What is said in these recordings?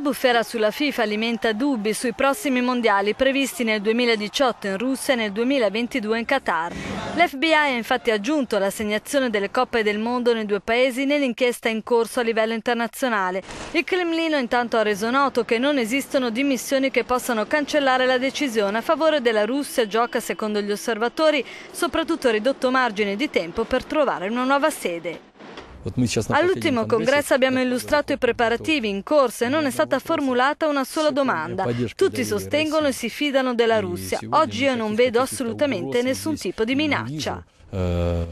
La bufera sulla FIFA alimenta dubbi sui prossimi mondiali previsti nel 2018 in Russia e nel 2022 in Qatar. L'FBI ha infatti aggiunto l'assegnazione delle Coppe del Mondo nei due paesi nell'inchiesta in corso a livello internazionale. Il Cremlino intanto ha reso noto che non esistono dimissioni che possano cancellare la decisione a favore della Russia gioca secondo gli osservatori soprattutto ridotto margine di tempo per trovare una nuova sede. All'ultimo congresso abbiamo illustrato i preparativi in corso e non è stata formulata una sola domanda. Tutti sostengono e si fidano della Russia. Oggi io non vedo assolutamente nessun tipo di minaccia. Э,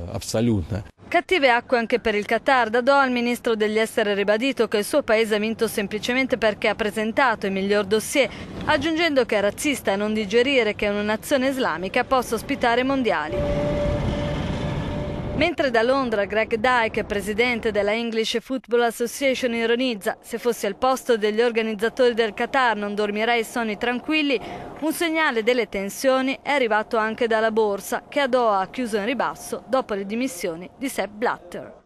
Cattive acque anche per il Qatar. Da Dadò al ministro degli esteri ribadito che il suo paese ha vinto semplicemente perché ha presentato il miglior dossier, aggiungendo che è razzista non digerire che una nazione islamica possa ospitare mondiali. Mentre da Londra Greg Dyke, presidente della English Football Association, ironizza se fossi al posto degli organizzatori del Qatar non dormirei sonni tranquilli, un segnale delle tensioni è arrivato anche dalla borsa che a Doha ha chiuso in ribasso dopo le dimissioni di Sepp Blatter.